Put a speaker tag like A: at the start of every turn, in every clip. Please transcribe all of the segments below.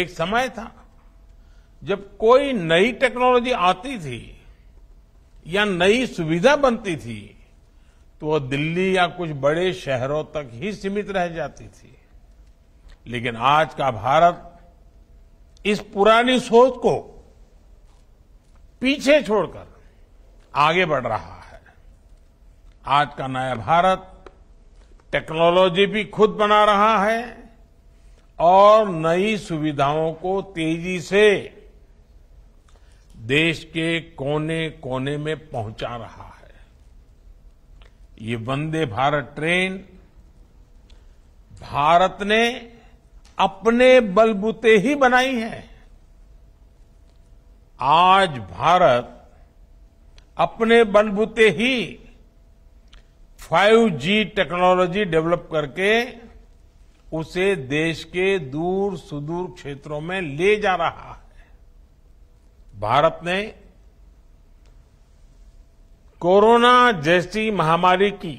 A: एक समय था जब कोई नई टेक्नोलॉजी आती थी या नई सुविधा बनती थी तो वह दिल्ली या कुछ बड़े शहरों तक ही सीमित रह जाती थी लेकिन आज का भारत इस पुरानी सोच को पीछे छोड़कर आगे बढ़ रहा है आज का नया भारत टेक्नोलॉजी भी खुद बना रहा है और नई सुविधाओं को तेजी से देश के कोने कोने में पहुंचा रहा है ये वंदे भारत ट्रेन भारत ने अपने बलबूते ही बनाई है आज भारत अपने बलबूते ही 5G टेक्नोलॉजी डेवलप करके उसे देश के दूर सुदूर क्षेत्रों में ले जा रहा है भारत ने कोरोना जैसी महामारी की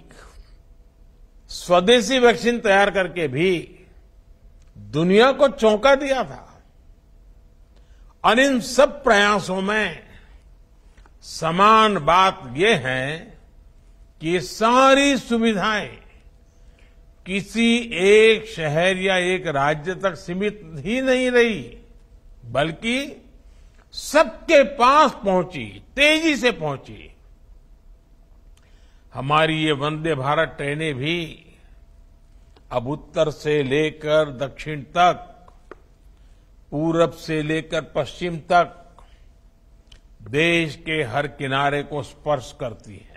A: स्वदेशी वैक्सीन तैयार करके भी दुनिया को चौंका दिया था और इन सब प्रयासों में समान बात यह है कि सारी सुविधाएं किसी एक शहर या एक राज्य तक सीमित ही नहीं रही बल्कि सबके पास पहुंची तेजी से पहुंची हमारी ये वंदे भारत ट्रेनें भी अब उत्तर से लेकर दक्षिण तक पूरब से लेकर पश्चिम तक देश के हर किनारे को स्पर्श करती है